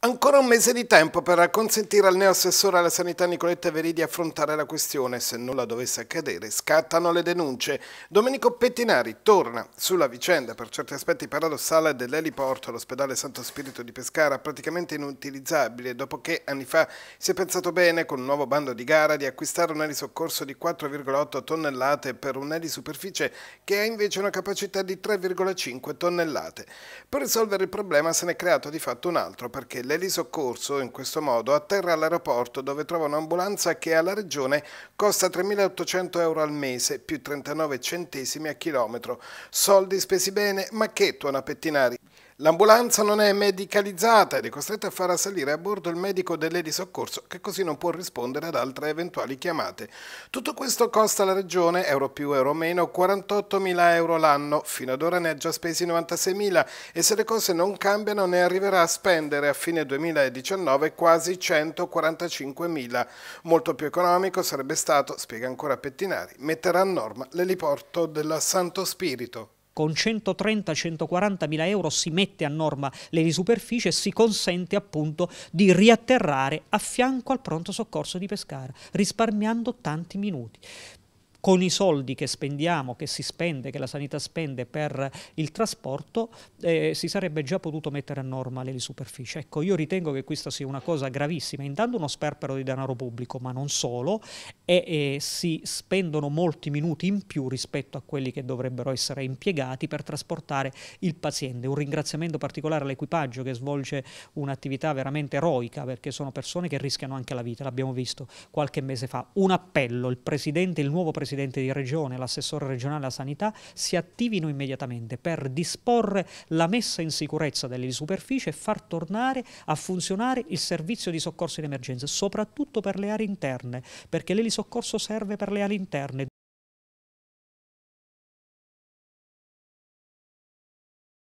Ancora un mese di tempo per consentire al neo assessore alla sanità Nicoletta Veri di affrontare la questione. Se nulla dovesse accadere, scattano le denunce. Domenico Pettinari torna sulla vicenda, per certi aspetti paradossale, dell'eliporto all'ospedale Santo Spirito di Pescara, praticamente inutilizzabile, dopo che anni fa si è pensato bene, con un nuovo bando di gara, di acquistare un elisoccorso di 4,8 tonnellate per un elisuperficie che ha invece una capacità di 3,5 tonnellate. Per risolvere il problema se n'è creato di fatto un altro, perché l'elisoccorso in questo modo atterra all'aeroporto dove trova un'ambulanza che alla regione costa 3.800 euro al mese più 39 centesimi a chilometro. Soldi spesi bene ma che tuona pettinari. L'ambulanza non è medicalizzata ed è costretta a far salire a bordo il medico soccorso che così non può rispondere ad altre eventuali chiamate. Tutto questo costa alla regione, euro più euro meno, 48.000 euro l'anno. Fino ad ora ne ha già spesi 96.000 e se le cose non cambiano ne arriverà a spendere a fine 2019 quasi 145.000. Molto più economico sarebbe stato, spiega ancora Pettinari, mettere a norma l'eliporto della Santo Spirito con 130-140 mila euro si mette a norma le superfici e si consente appunto di riatterrare a fianco al pronto soccorso di Pescara, risparmiando tanti minuti con i soldi che spendiamo, che si spende, che la sanità spende per il trasporto, eh, si sarebbe già potuto mettere a norma le superfici. Ecco, io ritengo che questa sia una cosa gravissima, intanto uno sperpero di denaro pubblico, ma non solo, e, e si spendono molti minuti in più rispetto a quelli che dovrebbero essere impiegati per trasportare il paziente. Un ringraziamento particolare all'equipaggio che svolge un'attività veramente eroica, perché sono persone che rischiano anche la vita, l'abbiamo visto qualche mese fa. Un appello, il, presidente, il nuovo Presidente presidente di regione, e l'assessore regionale alla sanità, si attivino immediatamente per disporre la messa in sicurezza delle superfici e far tornare a funzionare il servizio di soccorso in emergenza, soprattutto per le aree interne, perché l'elisoccorso serve per le aree interne.